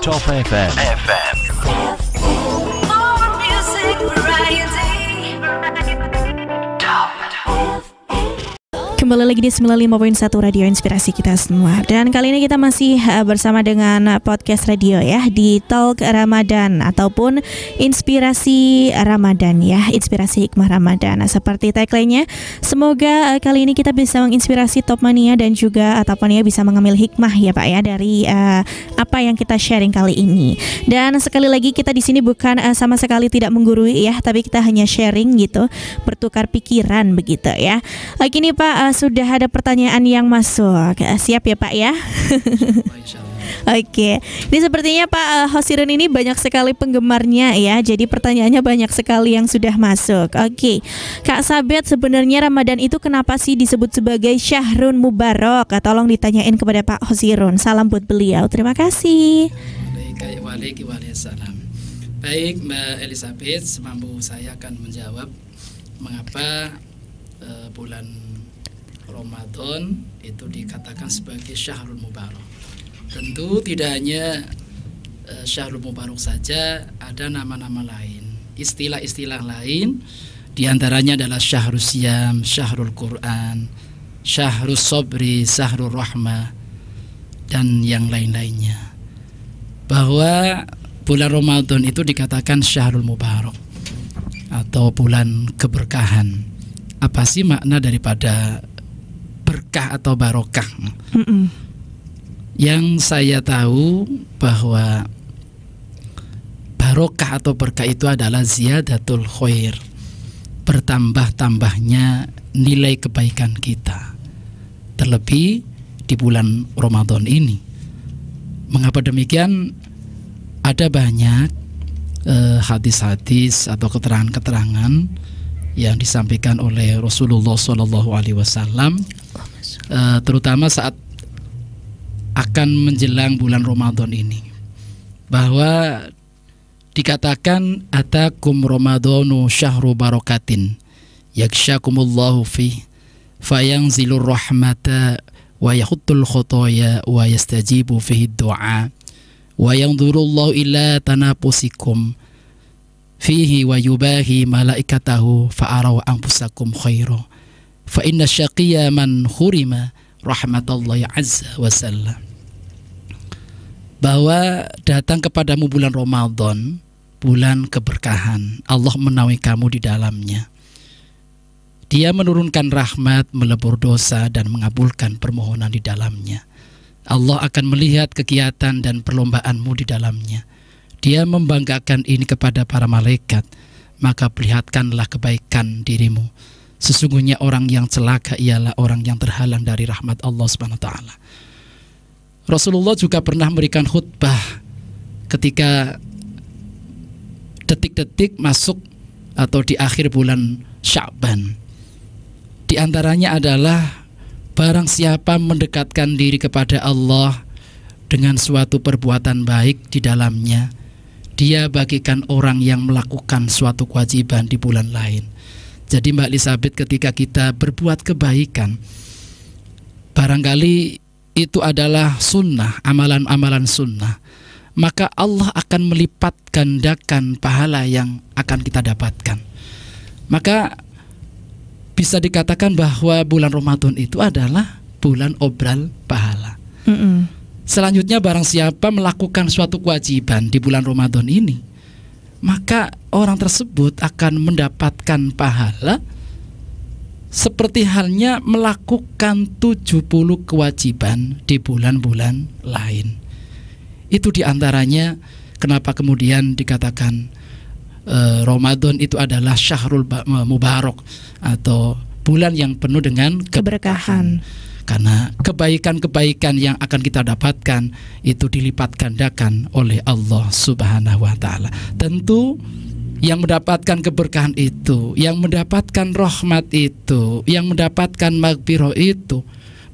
Top FM. FM. More music variety. Kembali lagi di 95.1 Radio Inspirasi kita semua Dan kali ini kita masih eh, bersama dengan podcast radio ya Di Talk Ramadan Ataupun Inspirasi Ramadan ya Inspirasi Hikmah Ramadan nah, Seperti tagline-nya Semoga eh, kali ini kita bisa menginspirasi Top Mania Dan juga eh, Top Mania bisa mengambil hikmah ya Pak ya Dari uh, apa yang kita sharing kali ini Dan sekali lagi kita di sini bukan uh, sama sekali tidak menggurui ya Tapi kita hanya sharing gitu Bertukar pikiran begitu ya Oke nih Pak sudah ada pertanyaan yang masuk. Eh, siap ya Pak ya? Oke, okay. ini sepertinya Pak eh, Hosirun ini banyak sekali penggemarnya ya. Jadi pertanyaannya banyak sekali yang sudah masuk. Oke, okay. Kak Sabet sebenarnya Ramadan itu kenapa sih disebut sebagai Syahrun Mubarok? Eh, tolong ditanyain kepada Pak Hosirun. Salam buat beliau. Terima kasih. Baik Mbak Elizabeth, semampu saya akan menjawab mengapa uh, bulan Ramadan itu dikatakan sebagai Syahrul Mubarak. Tentu tidak hanya eh, Syahrul Mubarak saja, ada nama-nama lain, istilah-istilah lain di antaranya adalah Syahrul Siam, Syahrul Quran, Syahrul Sobri, Syahrul Rahmah dan yang lain-lainnya. Bahwa bulan Ramadan itu dikatakan Syahrul Mubarak atau bulan keberkahan. Apa sih makna daripada berkah atau barokah. Mm -mm. Yang saya tahu bahwa barokah atau berkah itu adalah ziyadatul khair. Bertambah-tambahnya nilai kebaikan kita. Terlebih di bulan Ramadan ini. Mengapa demikian? Ada banyak eh, hadis-hadis eh, atau keterangan-keterangan yang disampaikan oleh Rasulullah Shallallahu Alaihi Wasallam Eh, terutama saat akan menjelang bulan Ramadan ini bahwa dikatakan atakum ramadanu syahru barakatin yakshakumullahu fi fayanzilur rahmata wa yahuttul khotoya wa yastajibu fihi du'a wa yanzurullahu ila tanapusikum fihi wa yubahi malaikatahu fa'arau Angpusakum khairu fa inna syaqiyya man khurima rahmatallahi azza wa sallam bahwa datang kepadamu bulan Ramadan bulan keberkahan Allah menaungi kamu di dalamnya dia menurunkan rahmat melebur dosa dan mengabulkan permohonan di dalamnya Allah akan melihat kegiatan dan perlombaanmu di dalamnya dia membanggakan ini kepada para malaikat maka perlihatkanlah kebaikan dirimu Sesungguhnya orang yang celaka ialah orang yang terhalang dari rahmat Allah Subhanahu taala. Rasulullah juga pernah memberikan khutbah ketika detik-detik masuk atau di akhir bulan Sya'ban. Di antaranya adalah barang siapa mendekatkan diri kepada Allah dengan suatu perbuatan baik di dalamnya, dia bagikan orang yang melakukan suatu kewajiban di bulan lain. Jadi Mbak Elizabeth ketika kita berbuat kebaikan barangkali itu adalah sunnah, amalan-amalan sunnah. Maka Allah akan melipat gandakan pahala yang akan kita dapatkan. Maka bisa dikatakan bahwa bulan Ramadan itu adalah bulan obral pahala. Mm -mm. Selanjutnya barang siapa melakukan suatu kewajiban di bulan Ramadan ini, maka orang tersebut akan mendapatkan pahala seperti halnya melakukan 70 kewajiban di bulan-bulan lain. Itu diantaranya kenapa kemudian dikatakan uh, Ramadan itu adalah syahrul mubarak atau bulan yang penuh dengan keberkahan. keberkahan karena kebaikan-kebaikan yang akan kita dapatkan itu dilipat gandakan oleh Allah Subhanahu wa taala. Tentu yang mendapatkan keberkahan itu, yang mendapatkan rahmat itu, yang mendapatkan maghfirah itu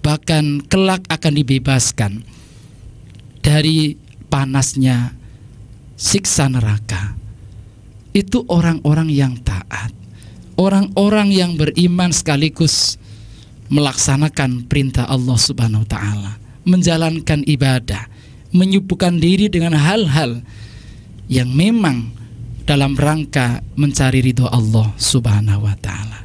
bahkan kelak akan dibebaskan dari panasnya siksa neraka. Itu orang-orang yang taat, orang-orang yang beriman sekaligus melaksanakan perintah Allah Subhanahu wa taala, menjalankan ibadah, menyibukkan diri dengan hal-hal yang memang dalam rangka mencari ridho Allah Subhanahu wa taala.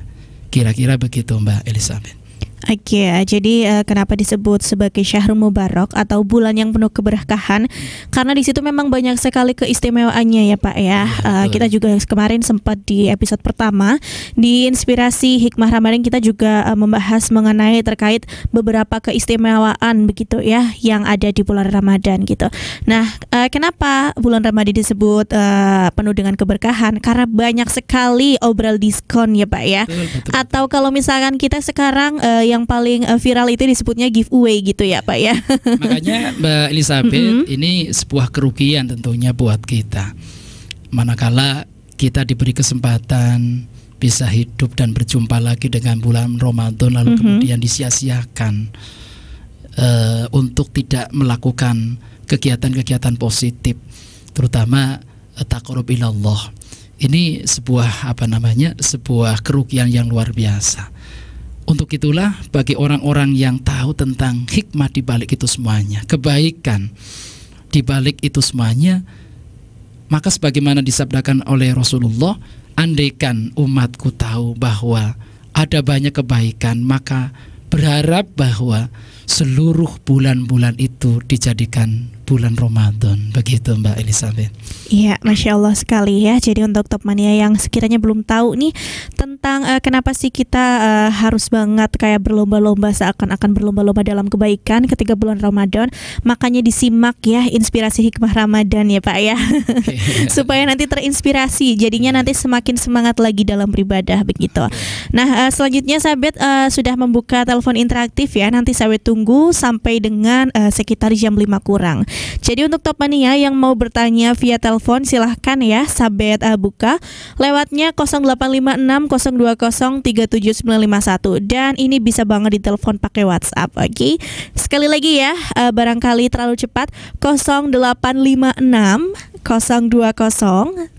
Kira-kira begitu Mbak Elizabeth. Oke, okay, eh, jadi uh, kenapa disebut sebagai Syahrul Mubarak atau bulan yang penuh keberkahan? Karena di situ memang banyak sekali keistimewaannya ya Pak ya. Uh, kita juga kemarin sempat di episode pertama di inspirasi hikmah Ramadan kita juga uh, membahas mengenai terkait beberapa keistimewaan begitu ya yang ada di bulan Ramadan gitu. Nah, uh, kenapa bulan Ramadan disebut uh, penuh dengan keberkahan? Karena banyak sekali obral diskon ya Pak ya. Atau kalau misalkan kita sekarang uh, yang yang paling eh, viral itu disebutnya giveaway gitu ya Pak ya. Makanya Mbak Elizabeth mm -hmm. ini sebuah kerugian tentunya buat kita. Manakala kita diberi kesempatan bisa hidup dan berjumpa lagi dengan bulan Ramadan lalu mm -hmm. kemudian disia-siakan uh, untuk tidak melakukan kegiatan-kegiatan positif terutama uh, eh, takorub ilallah ini sebuah apa namanya sebuah kerugian yang luar biasa untuk itulah bagi orang-orang yang tahu tentang hikmah di balik itu semuanya, kebaikan di balik itu semuanya, maka sebagaimana disabdakan oleh Rasulullah, andaikan umatku tahu bahwa ada banyak kebaikan, maka berharap bahwa seluruh bulan-bulan itu dijadikan bulan Ramadan begitu Mbak Elizabeth. Iya, masya Allah sekali ya. Jadi untuk Topmania yang sekiranya belum tahu nih tentang uh, kenapa sih kita uh, harus banget kayak berlomba-lomba seakan-akan berlomba-lomba dalam kebaikan ketika bulan Ramadan, makanya disimak ya inspirasi hikmah Ramadan ya Pak ya, iya. supaya nanti terinspirasi. Jadinya iya. nanti semakin semangat lagi dalam beribadah begitu. Iya. Nah uh, selanjutnya sahabat uh, sudah membuka telepon interaktif ya. Nanti sahabat tunggu sampai dengan uh, sekitar jam 5 kurang. Jadi untuk Top yang mau bertanya via telepon silahkan ya Sabet eh, buka lewatnya 085602037951 dan ini bisa banget ditelepon pakai WhatsApp. Oke. Okay? Sekali lagi ya eh, barangkali terlalu cepat 0856 37951.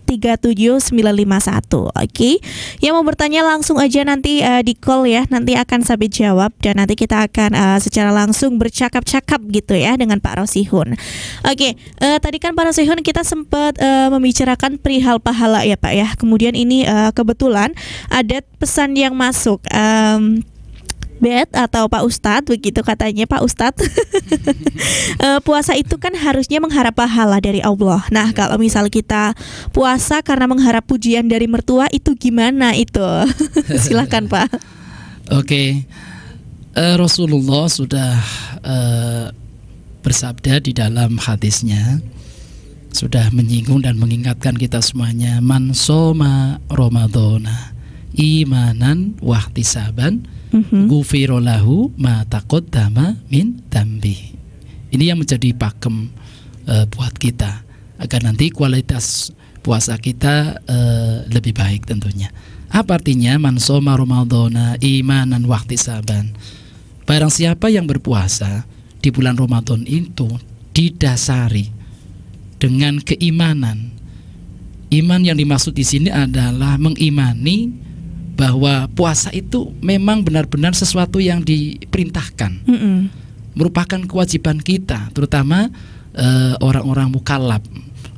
Oke. Okay? Yang mau bertanya langsung aja nanti uh, di call ya. Nanti akan Sabit jawab dan nanti kita akan uh, secara langsung bercakap-cakap gitu ya dengan Pak Rosihun. Oke, okay, uh, eh, tadi kan Pak Rosihun kita sempat uh, membicarakan perihal pahala ya, Pak ya. Kemudian ini uh, kebetulan ada pesan yang masuk um, Bet atau Pak Ustadz begitu katanya Pak Ustadz e, puasa itu kan harusnya mengharap pahala dari Allah. Nah iya, kalau misal kita puasa karena mengharap pujian dari mertua itu gimana itu? Silahkan Pak. Oke, okay. uh, eh, Rasulullah sudah uh, bersabda di dalam hadisnya sudah menyinggung dan mengingatkan kita semuanya mansoma Romadona imanan wahtisaban Mm-hmm. gufirolahu ma gufiro lahu min tambi. Ini yang menjadi pakem uh, buat kita agar nanti kualitas puasa kita uh, lebih baik tentunya. Apa artinya man iman dan waktu saban. Barang siapa yang berpuasa di bulan Ramadan itu didasari dengan keimanan. Iman yang dimaksud di sini adalah mengimani bahwa puasa itu memang benar-benar sesuatu yang diperintahkan, mm -hmm. merupakan kewajiban kita, terutama orang eh, orang-orang mukalab,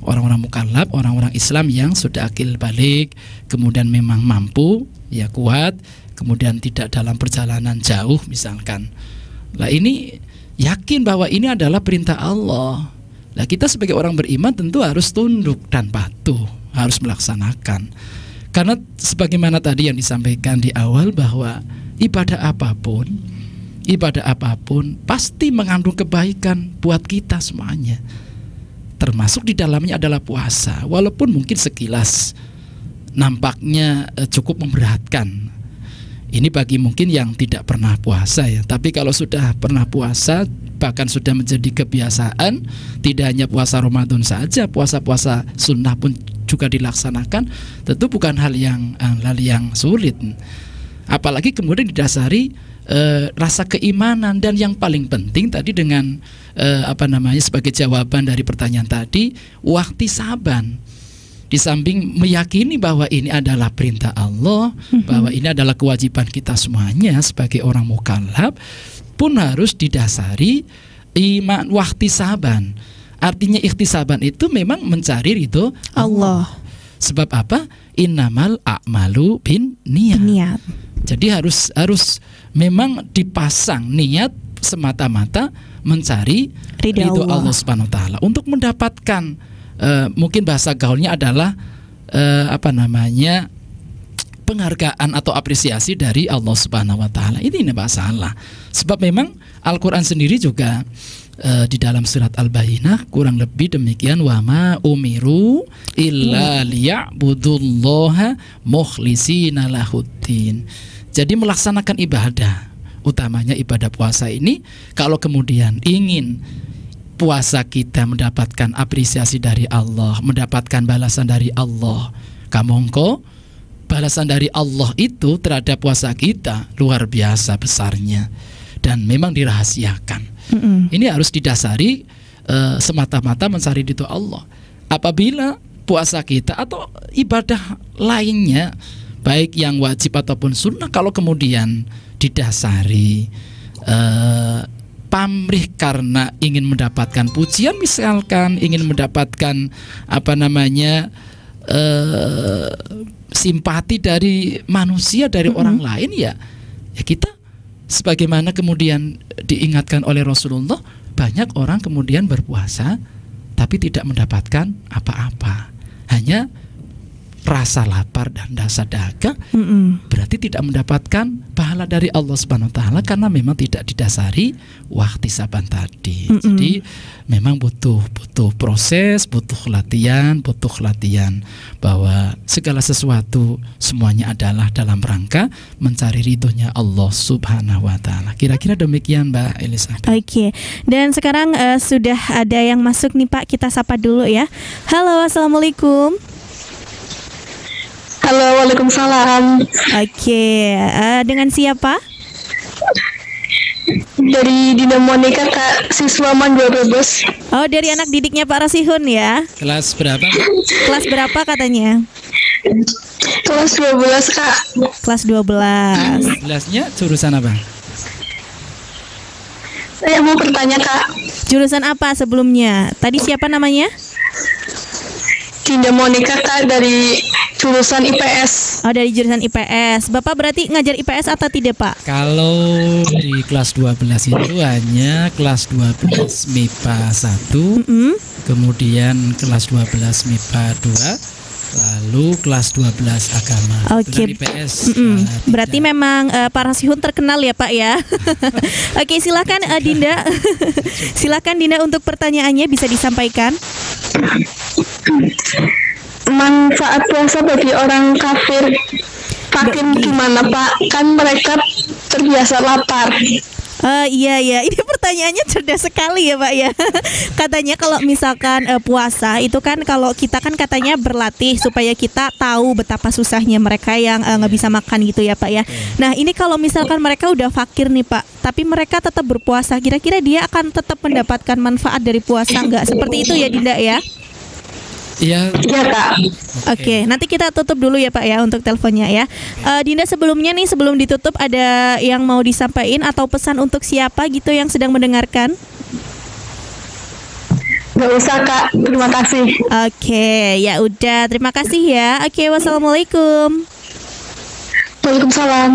orang-orang mukalab, orang-orang Islam yang sudah akil balik, kemudian memang mampu, ya kuat, kemudian tidak dalam perjalanan jauh misalkan. Lah ini yakin bahwa ini adalah perintah Allah. Lah kita sebagai orang beriman tentu harus tunduk dan patuh, harus melaksanakan. Karena sebagaimana tadi yang disampaikan di awal bahwa ibadah apapun, ibadah apapun pasti mengandung kebaikan buat kita semuanya. Termasuk di dalamnya adalah puasa, walaupun mungkin sekilas nampaknya eh, cukup memberatkan. Ini bagi mungkin yang tidak pernah puasa ya, tapi kalau sudah pernah puasa bahkan sudah menjadi kebiasaan, tidak hanya puasa Ramadan saja, puasa-puasa sunnah pun juga dilaksanakan tentu bukan hal yang eh, hal yang sulit apalagi kemudian didasari e, rasa keimanan dan yang paling penting tadi dengan e, apa namanya sebagai jawaban dari pertanyaan tadi waktu saban di samping meyakini bahwa ini adalah perintah Allah, mm-hmm. bahwa ini adalah kewajiban kita semuanya sebagai orang mukallaf pun harus didasari iman waktu saban Artinya ikhtisaban itu memang mencari ridho Allah. Sebab apa? Innamal a'malu bin niat. niat. Jadi harus harus memang dipasang niat semata-mata mencari ridho, Allah. Allah Subhanahu wa taala untuk mendapatkan uh, mungkin bahasa gaulnya adalah uh, apa namanya? penghargaan atau apresiasi dari Allah Subhanahu wa taala. Ini bahasa Allah. Sebab memang Al-Qur'an sendiri juga Eh, di dalam surat Al-Baqarah kurang lebih demikian wama umiru illa liya'budullaha mukhlisina lahuddin. Jadi melaksanakan ibadah, utamanya ibadah puasa ini kalau kemudian ingin puasa kita mendapatkan apresiasi dari Allah, mendapatkan balasan dari Allah. Kamongko, balasan dari Allah itu terhadap puasa kita luar biasa besarnya dan memang dirahasiakan mm mm Ini harus didasari uh, semata-mata mencari itu Allah. Apabila puasa kita atau ibadah lainnya baik yang wajib ataupun sunnah kalau kemudian didasari uh, pamrih karena ingin mendapatkan pujian misalkan ingin mendapatkan apa namanya uh, simpati dari manusia dari mm -hmm. orang lain ya ya kita sebagaimana kemudian diingatkan oleh Rasulullah banyak orang kemudian berpuasa tapi tidak mendapatkan apa-apa hanya rasa lapar dan rasa dahaga, mm -mm. berarti tidak mendapatkan pahala dari Allah Subhanahu taala karena memang tidak didasari waktu saban tadi. Mm -mm. Jadi memang butuh butuh proses, butuh latihan, butuh latihan bahwa segala sesuatu semuanya adalah dalam rangka mencari ridhonya Allah Subhanahu wa taala. Kira-kira demikian Mbak Elisa. Oke. Okay. Dan sekarang uh, sudah ada yang masuk nih Pak, kita sapa dulu ya. Halo, Assalamualaikum. Halo, Waalaikumsalam. Oke, okay. uh, eh, dengan siapa? Dari Dina Monika, Kak, siswa Manjol Brebes. Oh, dari anak didiknya Pak Rasihun ya? Kelas berapa? Kelas berapa katanya? Kelas 12, Kak. Kelas 12. Kelasnya jurusan apa? Saya mau bertanya, Kak. Jurusan apa sebelumnya? Tadi siapa namanya? Dinda Monica Kak dari jurusan IPS. Oh, dari jurusan IPS. Bapak berarti ngajar IPS atau tidak, Pak? Kalau di kelas 12 itu hanya kelas 12 MIPA 1, mm -hmm. kemudian kelas 12 MIPA 2, lalu kelas 12 agama. Okay. IPS. Kan mm -hmm. Uh, eh, Berarti memang uh, eh, para sihun terkenal ya, Pak ya. Oke, okay, silakan uh, Dinda. silakan Dinda untuk pertanyaannya bisa disampaikan manfaat puasa bagi orang kafir Pakin gimana Pak? Kan mereka terbiasa lapar. Uh, iya ya, ini pertanyaannya cerdas sekali ya, Pak ya. katanya kalau misalkan uh, puasa itu kan kalau kita kan katanya berlatih supaya kita tahu betapa susahnya mereka yang eh, nggak bisa makan gitu ya, Pak ya. Iya. Nah, ini kalau misalkan mereka udah fakir nih, Pak, tapi mereka tetap berpuasa, kira-kira dia akan tetap mendapatkan manfaat dari puasa nggak? Seperti itu ya, Dinda ya. Iya. Iya kak. Oke, okay. okay. nanti kita tutup dulu ya pak ya untuk teleponnya ya. Uh, Dinda sebelumnya nih sebelum ditutup ada yang mau disampaikan atau pesan untuk siapa gitu yang sedang mendengarkan? Gak usah kak, terima kasih. Oke, okay. ya udah terima kasih ya. Oke, okay, wassalamualaikum. Waalaikumsalam.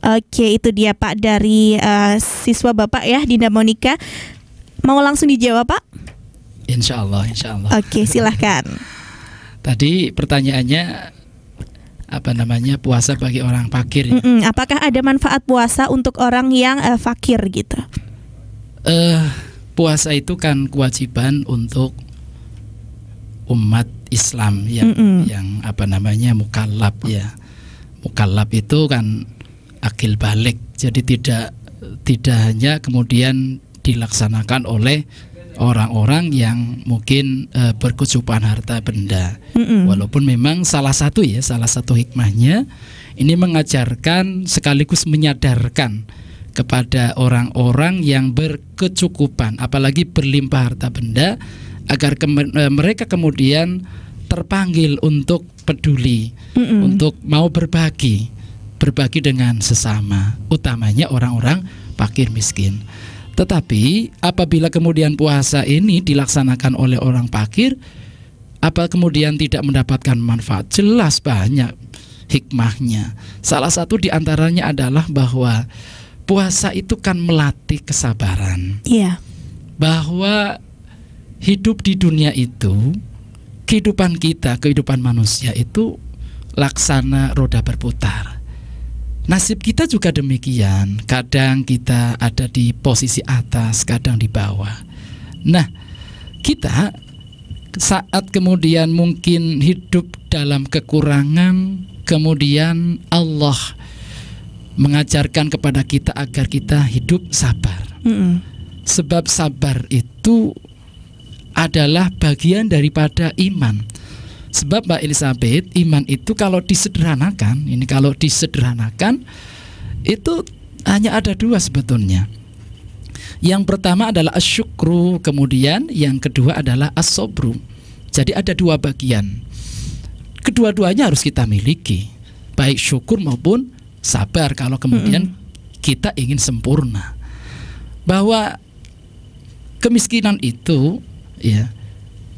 Oke, itu dia Pak dari uh, siswa Bapak ya, Dinda Monika. Mau langsung dijawab Pak? Insya Allah, insya Allah. Oke, silahkan. Tadi pertanyaannya apa namanya puasa bagi orang fakir? Ya? Mm -mm, apakah ada manfaat puasa untuk orang yang uh, fakir gitu? Uh, puasa itu kan kewajiban untuk umat Islam yang mm -mm. yang apa namanya mukallab ya. Mukallab itu kan akil balik, jadi tidak tidak hanya kemudian dilaksanakan oleh orang-orang yang mungkin e, berkecupan harta benda. Mm-mm. Walaupun memang salah satu ya, salah satu hikmahnya ini mengajarkan sekaligus menyadarkan kepada orang-orang yang berkecukupan, apalagi berlimpah harta benda agar ke- eh, mereka kemudian terpanggil untuk peduli, Mm-mm. untuk mau berbagi, berbagi dengan sesama, utamanya orang-orang fakir miskin. Tetapi apabila kemudian puasa ini dilaksanakan oleh orang pakir, apa kemudian tidak mendapatkan manfaat? Jelas banyak hikmahnya. Salah satu diantaranya adalah bahwa puasa itu kan melatih kesabaran. Iya. Bahwa hidup di dunia itu, kehidupan kita, kehidupan manusia itu laksana roda berputar Nasib kita juga demikian. Kadang kita ada di posisi atas, kadang di bawah. Nah, kita saat kemudian mungkin hidup dalam kekurangan, kemudian Allah mengajarkan kepada kita agar kita hidup sabar. Mm -mm. Sebab sabar itu adalah bagian daripada iman. Sebab Mbak Elizabeth, iman itu kalau disederhanakan, ini kalau disederhanakan itu hanya ada dua sebetulnya. Yang pertama adalah asyukru, kemudian yang kedua adalah asobru. Jadi ada dua bagian. Kedua-duanya harus kita miliki, baik syukur maupun sabar kalau kemudian -hmm. kita ingin sempurna. Bahwa kemiskinan itu ya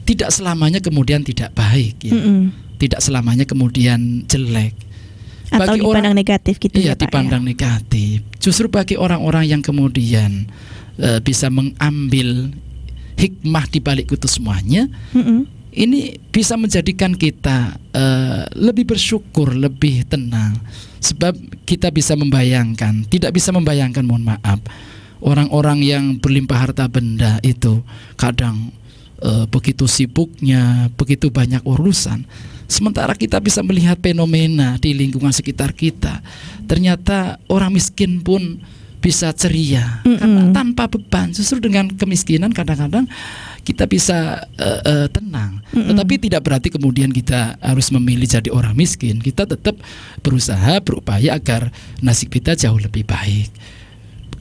tidak selamanya kemudian tidak baik ya. mm -mm. tidak selamanya kemudian jelek atau bagi dipandang orang, negatif gitu iya, ya Pak ya? dipandang ya. negatif justru bagi orang-orang yang kemudian uh, bisa mengambil hikmah di balik itu semuanya mm -mm. ini bisa menjadikan kita uh, lebih bersyukur lebih tenang sebab kita bisa membayangkan tidak bisa membayangkan mohon maaf orang-orang yang berlimpah harta benda itu kadang Eh, begitu sibuknya, begitu banyak urusan. Sementara kita bisa melihat fenomena di lingkungan sekitar kita, ternyata orang miskin pun bisa ceria mm -mm. karena tanpa beban. Justru dengan kemiskinan kadang-kadang kita bisa uh, uh, tenang. Mm -mm. Tetapi tidak berarti kemudian kita harus memilih jadi orang miskin. Kita tetap berusaha berupaya agar nasib kita jauh lebih baik.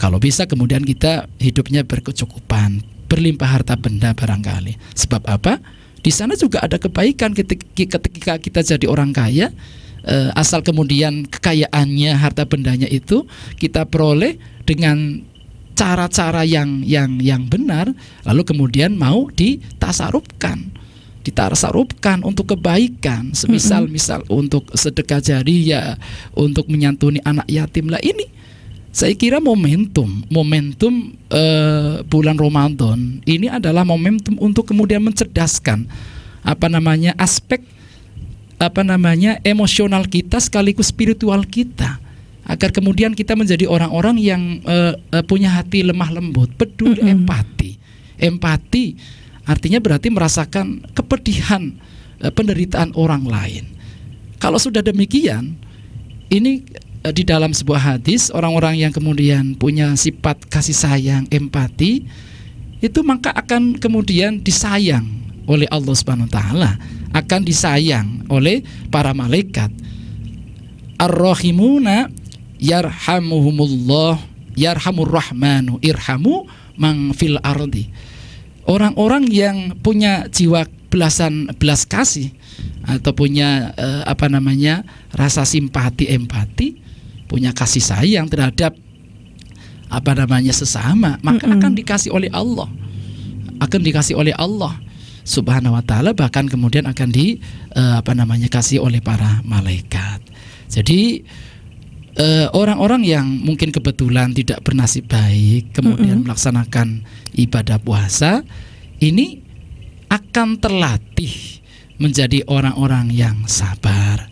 Kalau bisa kemudian kita hidupnya berkecukupan berlimpah harta benda barangkali. Sebab apa? Di sana juga ada kebaikan ketika kita jadi orang kaya, eh, asal kemudian kekayaannya, harta bendanya itu kita peroleh dengan cara-cara yang yang yang benar, lalu kemudian mau ditasarupkan ditasarupkan untuk kebaikan, semisal misal untuk sedekah jariah, untuk menyantuni anak yatim lah ini saya kira momentum, momentum uh, bulan Ramadan ini adalah momentum untuk kemudian mencerdaskan apa namanya aspek apa namanya emosional kita sekaligus spiritual kita agar kemudian kita menjadi orang-orang yang uh, uh, punya hati lemah lembut, peduli, mm -hmm. empati. Empati artinya berarti merasakan kepedihan uh, penderitaan orang lain. Kalau sudah demikian, ini Eh, di dalam sebuah hadis orang-orang yang kemudian punya sifat kasih sayang, empati itu maka akan kemudian disayang oleh Allah Subhanahu wa taala, akan disayang oleh para malaikat. Ar-rahimuna yarhamuhumullah yarhamur rahmanu irhamu mang ardi. Orang-orang yang punya jiwa belasan belas kasih atau punya eh, apa namanya rasa simpati empati punya kasih sayang terhadap apa namanya sesama, maka mm -mm. akan dikasih oleh Allah. Akan dikasih oleh Allah Subhanahu wa taala bahkan kemudian akan di uh, apa namanya kasih oleh para malaikat. Jadi eh, orang-orang uh, yang mungkin kebetulan tidak bernasib baik kemudian mm -mm. melaksanakan ibadah puasa ini akan terlatih menjadi orang-orang yang sabar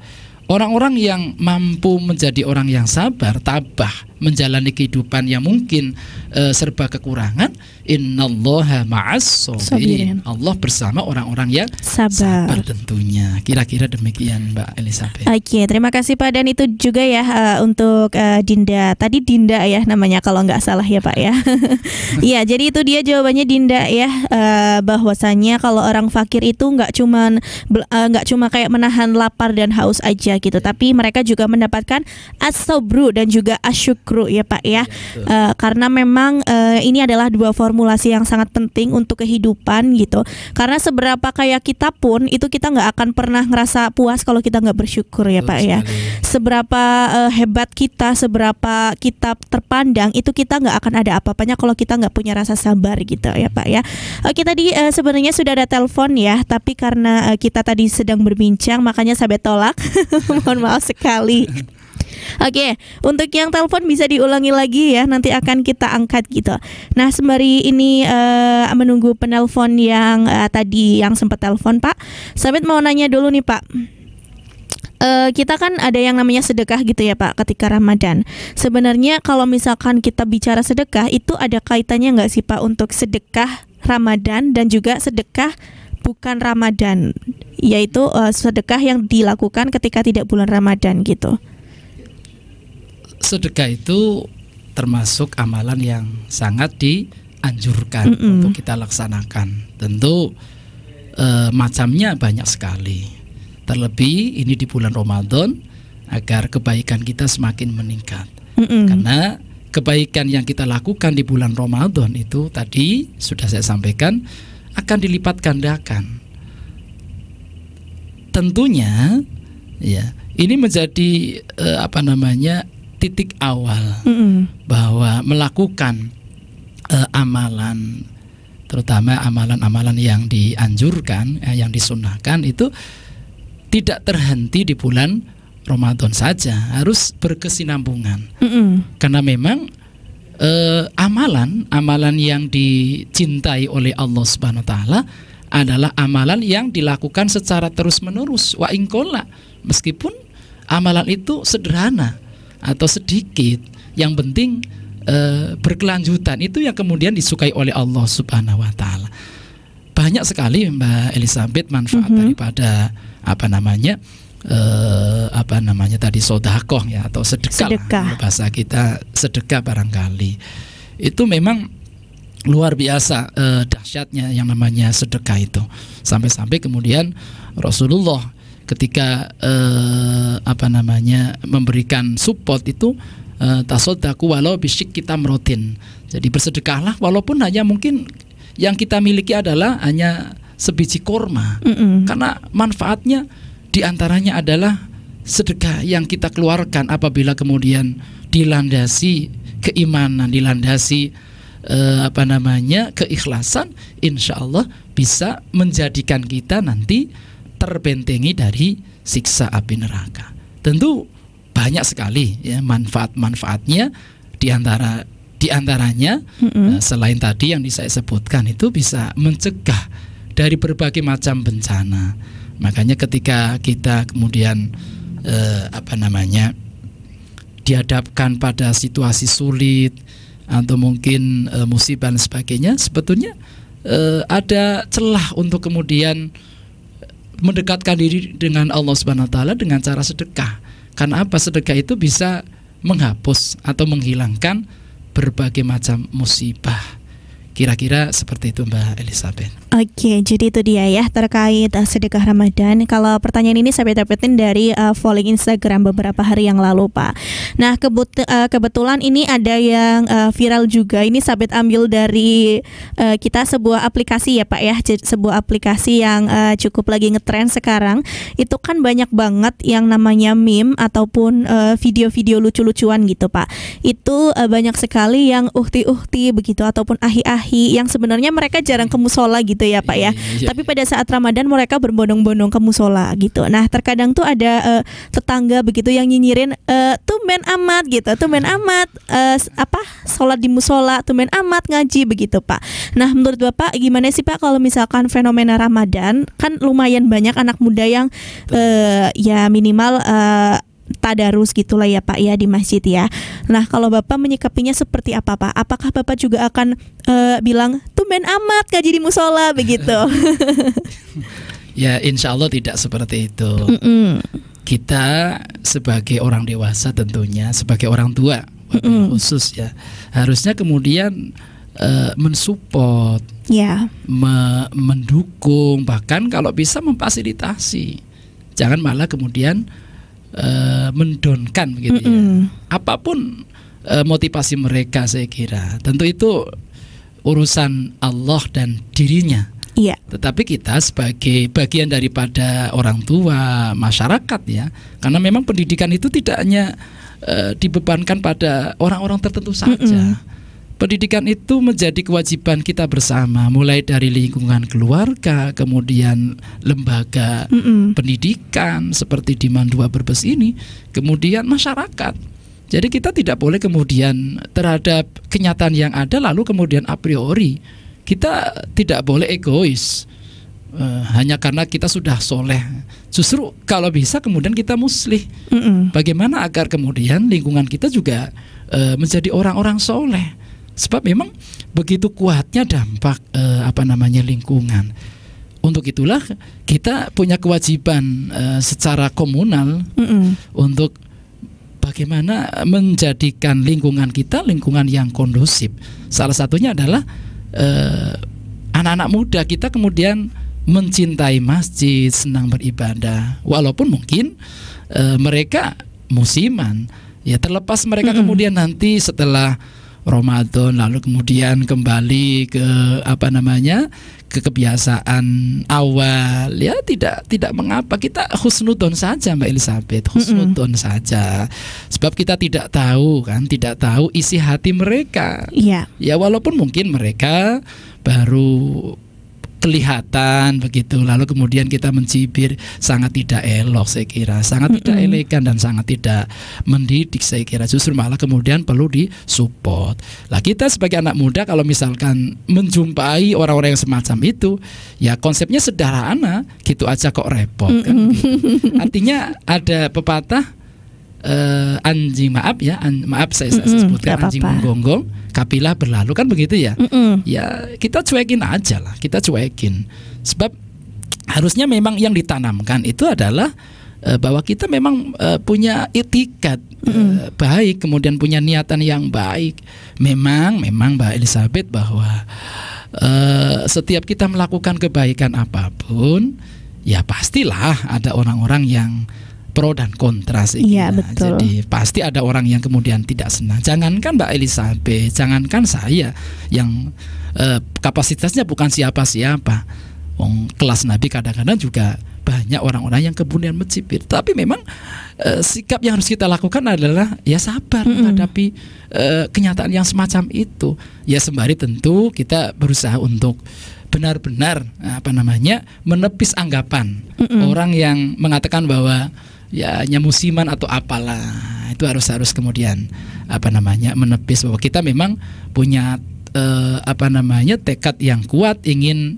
Orang-orang yang mampu menjadi orang yang sabar, tabah, menjalani kehidupan yang mungkin e, serba kekurangan, innallaha ma'as sabirin. Allah bersama orang-orang yang sabar. sabar tentunya. Kira-kira demikian Mbak Elizabeth. Oke, okay, terima kasih Pak dan itu juga ya uh, untuk uh, Dinda. Tadi Dinda ya namanya kalau nggak salah ya Pak ya. Iya, jadi itu dia jawabannya Dinda ya uh, bahwasanya kalau orang fakir itu nggak cuman nggak uh, cuma kayak menahan lapar dan haus aja gitu, tapi mereka juga mendapatkan as dan juga asyuk kru ya Pak ya. ya uh, karena memang uh, ini adalah dua formulasi yang sangat penting untuk kehidupan gitu. Karena seberapa kaya kita pun itu kita nggak akan pernah ngerasa puas kalau kita nggak bersyukur ya Betul Pak ya. sekali. ya. Seberapa uh, hebat kita, seberapa kita terpandang itu kita nggak akan ada apa-apanya kalau kita nggak punya rasa sabar gitu ya Pak ya. Oke tadi uh, sebenarnya sudah ada telepon ya, tapi karena uh, kita tadi sedang berbincang makanya saya tolak. Mohon maaf sekali. Oke, untuk yang telepon bisa diulangi lagi ya, nanti akan kita angkat gitu. Nah, sembari ini uh, menunggu penelpon yang uh, tadi yang sempat telepon, Pak. Sabit mau nanya dulu nih, Pak. Uh, kita kan ada yang namanya sedekah gitu ya Pak ketika Ramadan. Sebenarnya kalau misalkan kita bicara sedekah itu ada kaitannya nggak sih Pak untuk sedekah Ramadan dan juga sedekah bukan Ramadan, yaitu uh, sedekah yang dilakukan ketika tidak bulan Ramadan gitu sedekah itu termasuk amalan yang sangat dianjurkan mm -mm. untuk kita laksanakan. Tentu e, macamnya banyak sekali. Terlebih ini di bulan Ramadan agar kebaikan kita semakin meningkat. Mm -mm. Karena kebaikan yang kita lakukan di bulan Ramadan itu tadi sudah saya sampaikan akan dilipat gandakan. Tentunya ya, ini menjadi e, apa namanya titik awal mm -hmm. bahwa melakukan uh, amalan terutama amalan-amalan yang dianjurkan eh, yang disunahkan itu tidak terhenti di bulan Ramadan saja harus berkesinambungan mm -hmm. karena memang eh, amalan amalan yang dicintai oleh Allah Subhanahu wa taala adalah amalan yang dilakukan secara terus-menerus wa ingkola meskipun amalan itu sederhana atau sedikit yang penting e, berkelanjutan itu yang kemudian disukai oleh Allah Subhanahu wa taala banyak sekali Mbak Elizabeth manfaat mm -hmm. daripada apa namanya E, apa namanya tadi sedekah ya atau sedekah, sedekah. Lah, bahasa kita sedekah barangkali itu memang luar biasa e, dahsyatnya yang namanya sedekah itu sampai-sampai kemudian Rasulullah ketika eh, apa namanya memberikan support itu eh, tasodaku walau bisik kita merotin. Jadi bersedekahlah walaupun hanya mungkin yang kita miliki adalah hanya sebiji korma Mm -mm. Karena manfaatnya diantaranya adalah sedekah yang kita keluarkan apabila kemudian dilandasi keimanan, dilandasi eh, apa namanya keikhlasan, insya Allah bisa menjadikan kita nanti terbentengi dari siksa api neraka. Tentu banyak sekali ya manfaat-manfaatnya di antara di antaranya mm -hmm. selain tadi yang saya sebutkan itu bisa mencegah dari berbagai macam bencana. Makanya ketika kita kemudian eh, apa namanya dihadapkan pada situasi sulit atau mungkin eh, musibah dan sebagainya, sebetulnya eh, ada celah untuk kemudian mendekatkan diri dengan Allah Subhanahu wa taala dengan cara sedekah. Karena apa? Sedekah itu bisa menghapus atau menghilangkan berbagai macam musibah. Kira-kira seperti itu Mbak Elizabeth. Oke, jadi itu dia ya terkait uh, sedekah Ramadan. Kalau pertanyaan ini saya dapetin dari uh, following Instagram beberapa hari yang lalu, Pak. Nah, kebut uh, kebetulan ini ada yang uh, viral juga. Ini sabit ambil dari uh, kita sebuah aplikasi ya, Pak ya. Sebuah aplikasi yang uh, cukup lagi ngetren sekarang. Itu kan banyak banget yang namanya meme ataupun uh, video-video lucu-lucuan gitu, Pak. Itu uh, banyak sekali yang uhti-uhti begitu ataupun ahi-ahi ilahi yang sebenarnya mereka jarang ke musola gitu ya Pak ya. Yeah, yeah. Tapi pada saat Ramadan mereka berbondong-bondong ke musola gitu. Nah, terkadang tuh ada uh, tetangga begitu yang nyinyirin uh, tuh men amat gitu, tuh men amat uh, apa sholat di musola, tuh men amat ngaji begitu Pak. Nah, menurut Bapak gimana sih Pak kalau misalkan fenomena Ramadan kan lumayan banyak anak muda yang uh, ya minimal uh, tadarus gitulah ya Pak ya di masjid ya. Nah, kalau Bapak menyikapinya seperti apa Pak? Apakah Bapak juga akan uh, bilang tumben amat gaji di musola begitu? ya, insya Allah tidak seperti itu. Mm -mm. Kita sebagai orang dewasa tentunya sebagai orang tua khusus ya harusnya kemudian uh, mensupport, yeah. me mendukung bahkan kalau bisa memfasilitasi jangan malah kemudian uh, mendonkan gitu mm -mm. ya. Apapun uh, motivasi mereka saya kira. Tentu itu urusan Allah dan dirinya. Iya. Tetapi kita sebagai bagian daripada orang tua, masyarakat ya, karena memang pendidikan itu tidak hanya uh, dibebankan pada orang-orang tertentu saja. Mm -mm. Pendidikan itu menjadi kewajiban kita bersama, mulai dari lingkungan keluarga, kemudian lembaga mm -mm. pendidikan seperti di Mandua Berbes ini, kemudian masyarakat. Jadi kita tidak boleh kemudian terhadap kenyataan yang ada lalu kemudian a priori kita tidak boleh egois uh, hanya karena kita sudah soleh. Justru kalau bisa kemudian kita muslih. Mm -mm. Bagaimana agar kemudian lingkungan kita juga uh, menjadi orang-orang soleh Sebab memang begitu kuatnya dampak e, apa namanya lingkungan. Untuk itulah kita punya kewajiban e, secara komunal mm -mm. untuk bagaimana menjadikan lingkungan kita lingkungan yang kondusif. Salah satunya adalah anak eh, anak-anak muda kita kemudian mencintai masjid, senang beribadah, walaupun mungkin e, mereka musiman. Ya terlepas mereka mm -mm. kemudian nanti setelah Ramadan lalu kemudian kembali ke apa namanya ke kebiasaan awal ya tidak tidak mengapa kita husnudon saja Mbak Elizabeth husnudon mm -hmm. saja sebab kita tidak tahu kan tidak tahu isi hati mereka yeah. ya walaupun mungkin mereka baru kelihatan begitu lalu kemudian kita mencibir sangat tidak elok saya kira sangat tidak elegan dan sangat tidak mendidik saya kira justru malah kemudian perlu disupport lah kita sebagai anak muda kalau misalkan menjumpai orang-orang yang semacam itu ya konsepnya sederhana gitu aja kok repot -hmm. kan artinya ada pepatah uh, anjing maaf ya an, maaf saya, saya sebutkan apa -apa. anjing menggonggong kapilah berlalu kan begitu ya mm -mm. ya kita cuekin aja lah kita cuekin sebab harusnya memang yang ditanamkan itu adalah uh, bahwa kita memang uh, punya etikat mm -mm. baik kemudian punya niatan yang baik memang memang Mbak Elizabeth bahwa uh, setiap kita melakukan kebaikan apapun ya pastilah ada orang-orang yang pro dan kontra sih. Iya, nah, betul. Jadi pasti ada orang yang kemudian tidak senang. Jangankan Mbak Elizabeth, jangankan saya yang eh, kapasitasnya bukan siapa-siapa. Wong kelas Nabi kadang-kadang juga banyak orang-orang yang kemudian mencipir. Tapi memang e, sikap yang harus kita lakukan adalah ya sabar mm -hmm. menghadapi e, kenyataan yang semacam itu. Ya sembari tentu kita berusaha untuk benar-benar apa namanya menepis anggapan mm -hmm. orang yang mengatakan bahwa ya musiman atau apalah itu harus harus kemudian apa namanya menepis bahwa kita memang punya eh, apa namanya tekad yang kuat ingin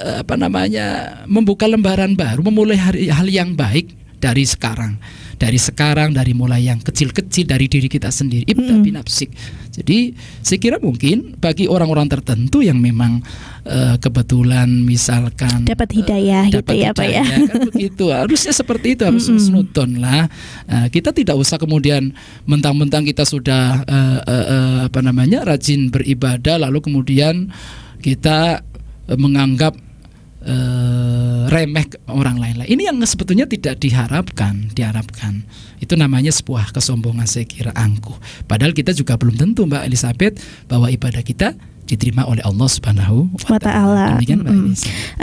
eh, apa namanya membuka lembaran baru memulai hari, hal yang baik dari sekarang dari sekarang dari mulai yang kecil-kecil dari diri kita sendiri ibda hmm. binafsik jadi saya kira mungkin bagi orang-orang tertentu yang memang uh, kebetulan misalkan dapat eh, hidayah uh, dapat gitu ya Pak ya kan begitu harusnya seperti itu harus hmm. nonton lah uh, nah, kita tidak usah kemudian mentang-mentang kita sudah uh, uh, uh, apa namanya rajin beribadah lalu kemudian kita menganggap uh, remeh orang lain lah. Ini yang sebetulnya tidak diharapkan, diharapkan. Itu namanya sebuah kesombongan saya kira angkuh. Padahal kita juga belum tentu Mbak Elizabeth bahwa ibadah kita diterima oleh Allah Subhanahu wa taala.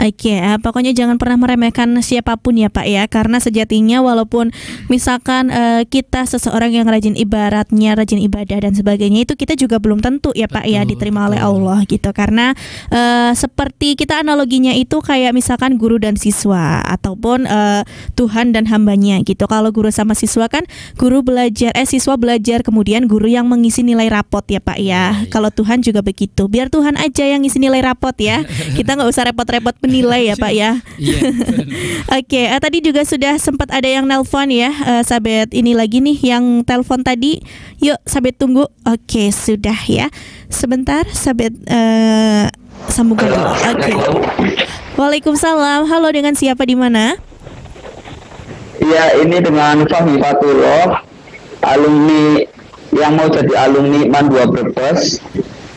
Oke, eh, pokoknya jangan pernah meremehkan siapapun ya Pak ya karena sejatinya walaupun misalkan uh, kita seseorang yang rajin ibaratnya rajin ibadah dan sebagainya itu kita juga belum tentu ya Pak ya, betul, ya diterima betul. oleh Allah gitu karena uh, seperti kita analoginya itu kayak misalkan guru dan siswa ataupun uh, Tuhan dan hambanya gitu. Kalau guru sama siswa kan guru belajar eh siswa belajar kemudian guru yang mengisi nilai rapot ya Pak ya. ya, ya. Kalau Tuhan juga begitu biar Tuhan aja yang ngisi nilai rapot ya. Kita nggak usah repot-repot menilai ya Pak ya. Iya, Oke, okay. uh, eh, tadi juga sudah sempat ada yang nelpon ya, uh, Sabet ini lagi nih yang telepon tadi. Yuk Sabet tunggu. Oke, okay, sudah ya. Sebentar Sabet uh, sambungkan dulu. Oke. Okay. Waalaikumsalam. Halo dengan siapa di mana? Iya, ini dengan Fahmi Fatullah, alumni yang mau jadi alumni Mandua 2 Brebes.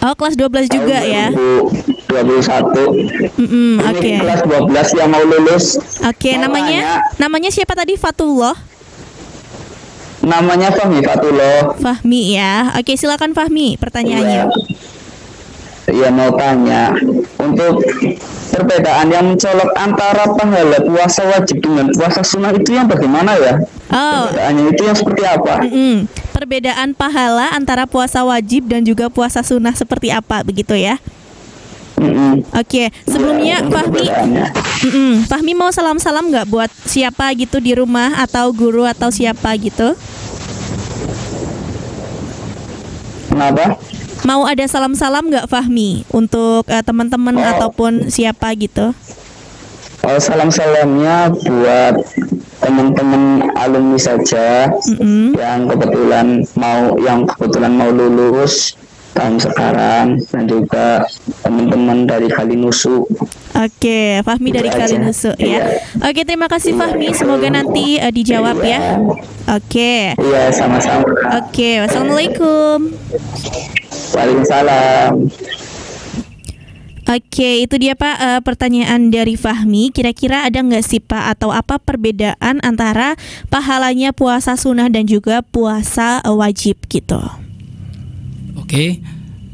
Oh, kelas 12 juga Tahun ya. 2021. Mm -mm, Oke. Okay. Kelas 12 yang mau lulus. Oke, okay, namanya namanya siapa tadi? Fatullah. Namanya Fahmi Fatullah. Fahmi ya. Oke, silakan Fahmi pertanyaannya. Ya ya mau tanya untuk perbedaan yang mencolok antara pahala puasa wajib dengan puasa sunnah itu yang bagaimana ya? Oh. Perbedaannya itu yang seperti apa? Mm -hmm. Perbedaan pahala antara puasa wajib dan juga puasa sunnah seperti apa begitu ya? Mm -hmm. Oke, okay. sebelumnya ya, Fahmi, mm -mm. Fahmi mau salam-salam nggak buat siapa gitu di rumah atau guru atau siapa gitu? Kenapa? Mau ada salam-salam nggak Fahmi untuk uh, teman-teman oh. ataupun siapa gitu? Oh, salam-salamnya buat teman-teman alumni saja mm-hmm. yang kebetulan mau yang kebetulan mau lulus tahun sekarang dan juga teman-teman dari Kalinusu. Oke, Fahmi dari Itu Kalinusu ya. Yeah. Oke, terima kasih Fahmi. Iya. Semoga nanti uh, dijawab yeah. ya. Iya. Oke. Iya, sama-sama. Oke, wassalamualaikum. Waalaikumsalam. Oke, itu dia Pak uh, pertanyaan dari Fahmi. Kira-kira ada nggak sih Pak atau apa perbedaan antara pahalanya puasa sunnah dan juga puasa wajib gitu? Oke,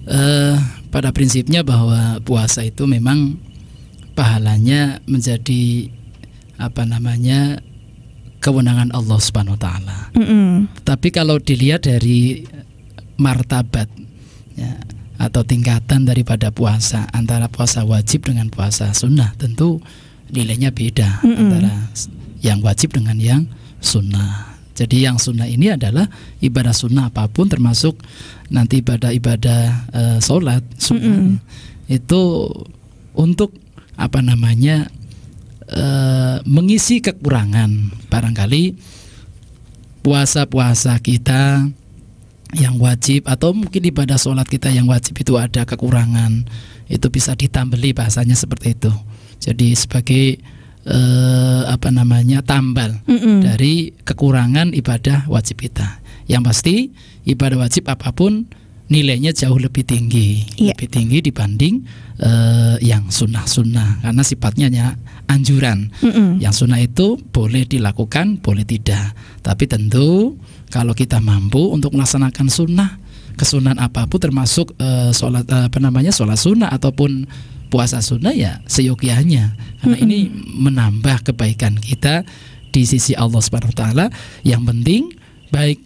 uh, pada prinsipnya bahwa puasa itu memang pahalanya menjadi apa namanya kewenangan Allah Subhanahu Wa Taala. Mm -hmm. Tapi kalau dilihat dari martabat ya, atau tingkatan daripada puasa antara puasa wajib dengan puasa sunnah tentu nilainya beda mm -hmm. antara yang wajib dengan yang sunnah. Jadi yang sunnah ini adalah ibadah sunnah apapun termasuk nanti ibadah-ibadah e, sholat sunnah mm -hmm. itu untuk apa namanya e, mengisi kekurangan barangkali puasa-puasa kita yang wajib atau mungkin ibadah sholat kita yang wajib itu ada kekurangan itu bisa ditambeli bahasanya seperti itu jadi sebagai eh, apa namanya tambal mm -mm. dari kekurangan ibadah wajib kita yang pasti ibadah wajib apapun nilainya jauh lebih tinggi yeah. lebih tinggi dibanding eh, yang sunnah sunnah karena sifatnya hanya anjuran mm -mm. yang sunnah itu boleh dilakukan boleh tidak tapi tentu kalau kita mampu untuk melaksanakan sunnah, kesunan apapun termasuk uh, sholat uh, apa namanya sholat sunnah ataupun puasa sunnah ya seyogianya. Karena hmm. ini menambah kebaikan kita di sisi Allah Subhanahu Wa Taala. Yang penting baik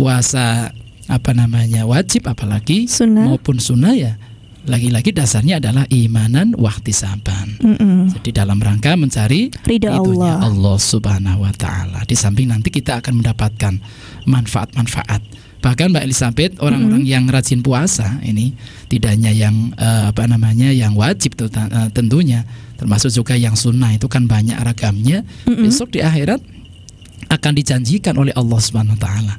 puasa apa namanya wajib apalagi sunnah. maupun sunnah ya lagi-lagi dasarnya adalah imanan saban Mm -mm. Jadi dalam rangka mencari ridha Allah. Allah Subhanahu wa taala. Di samping nanti kita akan mendapatkan manfaat-manfaat. Bahkan Mbak Elisabeth orang-orang mm-hmm. yang rajin puasa ini tidak hanya yang uh, apa namanya yang wajib tuh, uh, tentunya termasuk juga yang sunnah itu kan banyak ragamnya. Mm-hmm. Besok di akhirat akan dijanjikan oleh Allah Subhanahu wa taala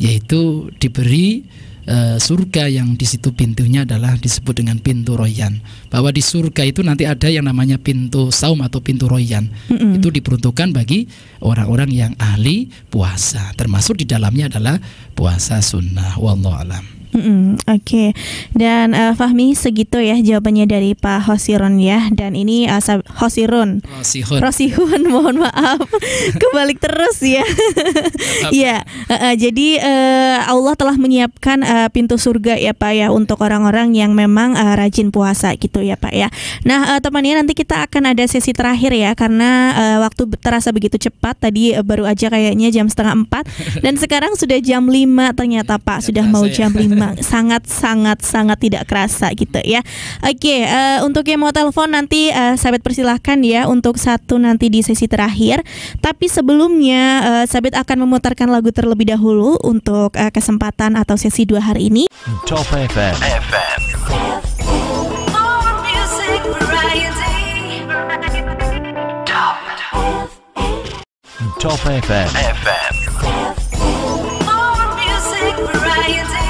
yaitu diberi e, surga yang di situ pintunya adalah disebut dengan pintu royan. Bahwa di surga itu nanti ada yang namanya pintu saum atau pintu royan. Mm-hmm. Itu diperuntukkan bagi orang-orang yang ahli puasa. Termasuk di dalamnya adalah puasa sunnah. Wallahu alam. Mm hmm Oke, okay. dan uh, Fahmi segitu ya jawabannya dari Pak Hosirun ya. Dan ini uh, Hosirun, Rosihun. Rosihun, mohon maaf, kebalik terus ya. ya, uh, uh, jadi uh, Allah telah menyiapkan uh, pintu surga ya Pak ya untuk orang-orang yang memang uh, rajin puasa gitu ya Pak ya. Nah uh, temannya nanti kita akan ada sesi terakhir ya karena uh, waktu terasa begitu cepat. Tadi uh, baru aja kayaknya jam setengah empat dan sekarang sudah jam lima ternyata Pak iya, sudah mau ya. jam lima memang sangat sangat sangat tidak kerasa gitu ya. Oke, uh, untuk yang mau telepon nanti uh, eh, sahabat persilahkan ya untuk satu nanti di sesi terakhir. Tapi sebelumnya uh, eh, sahabat akan memutarkan lagu terlebih dahulu untuk uh, kesempatan atau sesi dua hari ini. Top FM. FM. Top FM. FM. More music variety.